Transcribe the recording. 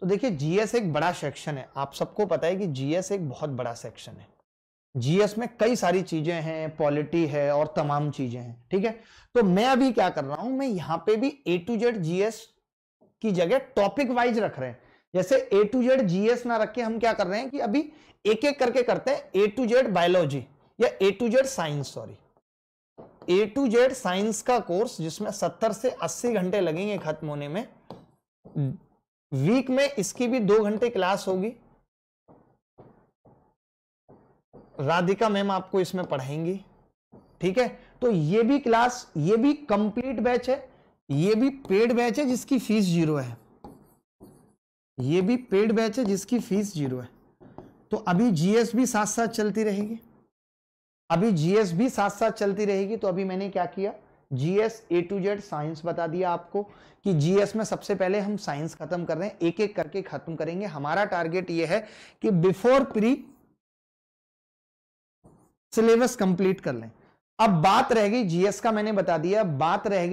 तो देखिए जीएस एक बड़ा सेक्शन है आप सबको पता है कि जीएस एक बहुत बड़ा सेक्शन है जीएस में कई सारी चीजें हैं पॉलिटी है और तमाम चीजें हैं ठीक है तो मैं अभी क्या कर रहा हूं मैं यहां पे भी ए टू जेड जीएस की जगह टॉपिक वाइज रख रहे हैं जैसे ए टू जेड जीएस ना रख के हम क्या कर रहे हैं कि अभी एक एक करके करते हैं ए टू जेड बायोलॉजी या A to Z science sorry A to Z science का कोर्स जिसमें सत्तर से अस्सी घंटे लगेंगे खत्म होने में वीक में इसकी भी दो घंटे क्लास होगी राधिका मैम आपको इसमें पढ़ाएंगी ठीक है तो ये भी क्लास ये भी कंप्लीट बैच है ये भी पेड बैच है जिसकी फीस जीरो है ये भी पेड बैच है जिसकी फीस जीरो है तो अभी जीएस भी साथ साथ चलती रहेगी अभी जीएस भी साथ साथ चलती रहेगी तो अभी मैंने क्या किया GS A to Z science बता दिया आपको कि जीएस में सबसे पहले हम साइंस खत्म कर रहे हैं एक एक करके खत्म करेंगे हमारा टारगेट ये है कि बिफोर प्री सिलेबस कंप्लीट कर लें अब बात रह गई जीएस का मैंने बता दिया बात रह गई